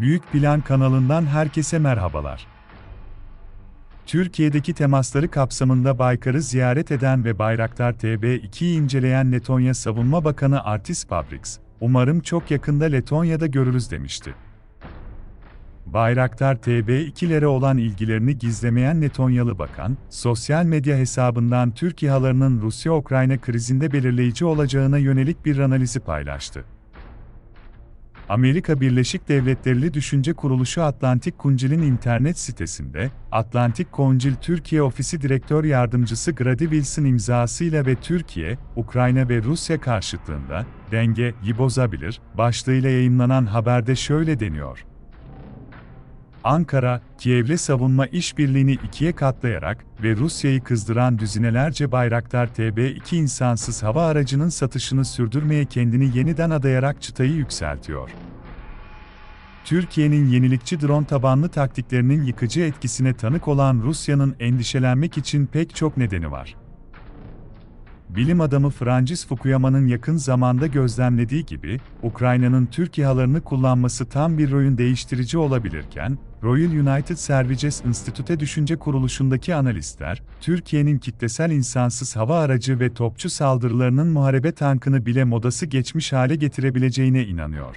Büyük Plan kanalından herkese merhabalar. Türkiye'deki temasları kapsamında Baykar'ı ziyaret eden ve Bayraktar TB2'yi inceleyen Letonya Savunma Bakanı Artis Pabriks, umarım çok yakında Letonya'da görürüz demişti. Bayraktar TB2'lere olan ilgilerini gizlemeyen Letonyalı bakan, sosyal medya hesabından Türkiye halarının Rusya-Ukrayna krizinde belirleyici olacağına yönelik bir analizi paylaştı. Amerika Birleşik Devletleri düşünce kuruluşu Atlantik Kuncil'in internet sitesinde, Atlantik Kuncil Türkiye Ofisi Direktör Yardımcısı Grady Wilson imzasıyla ve Türkiye, Ukrayna ve Rusya karşıtlığında, dengeyi bozabilir, başlığıyla yayınlanan haberde şöyle deniyor. Ankara, Kiev'le savunma işbirliğini ikiye katlayarak ve Rusya'yı kızdıran düzinelerce Bayraktar TB2 insansız hava aracının satışını sürdürmeye kendini yeniden adayarak çıtayı yükseltiyor. Türkiye'nin yenilikçi drone tabanlı taktiklerinin yıkıcı etkisine tanık olan Rusya'nın endişelenmek için pek çok nedeni var. Bilim adamı Francis Fukuyama'nın yakın zamanda gözlemlediği gibi, Ukrayna'nın Türk İHA'larını kullanması tam bir ROY'un değiştirici olabilirken, Royal United Services Institute Düşünce Kuruluşu'ndaki analistler, Türkiye'nin kitlesel insansız hava aracı ve topçu saldırılarının muharebe tankını bile modası geçmiş hale getirebileceğine inanıyor